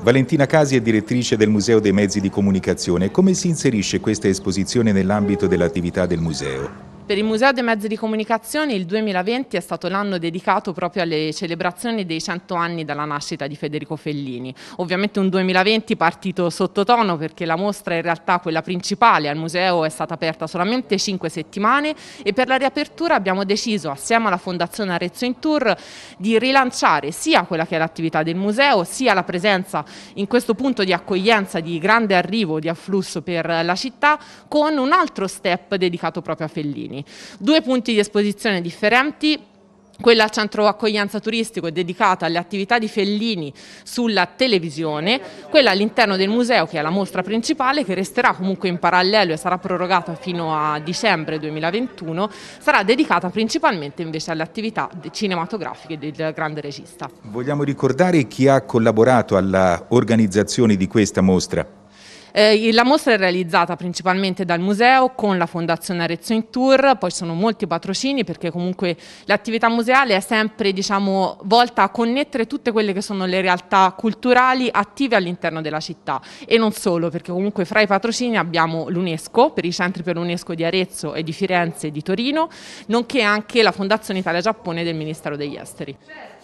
Valentina Casi è direttrice del Museo dei Mezzi di Comunicazione. Come si inserisce questa esposizione nell'ambito dell'attività del museo? Per il Museo dei Mezzi di Comunicazione il 2020 è stato l'anno dedicato proprio alle celebrazioni dei 100 anni dalla nascita di Federico Fellini. Ovviamente un 2020 partito sottotono perché la mostra in realtà quella principale al museo è stata aperta solamente 5 settimane e per la riapertura abbiamo deciso assieme alla Fondazione Arezzo in Tour di rilanciare sia quella che è l'attività del museo sia la presenza in questo punto di accoglienza di grande arrivo di afflusso per la città con un altro step dedicato proprio a Fellini comuni. Due punti di esposizione differenti, quella al centro accoglienza turistico è dedicata alle attività di Fellini sulla televisione, quella all'interno del museo che è la mostra principale che resterà comunque in parallelo e sarà prorogata fino a dicembre 2021, sarà dedicata principalmente invece alle attività cinematografiche del grande regista. Vogliamo ricordare chi ha collaborato all'organizzazione di questa mostra? Eh, la mostra è realizzata principalmente dal museo con la Fondazione Arezzo in Tour, poi ci sono molti patrocini perché comunque l'attività museale è sempre diciamo, volta a connettere tutte quelle che sono le realtà culturali attive all'interno della città e non solo perché comunque fra i patrocini abbiamo l'UNESCO per i centri per l'UNESCO di Arezzo e di Firenze e di Torino, nonché anche la Fondazione Italia-Giappone del Ministero degli Esteri.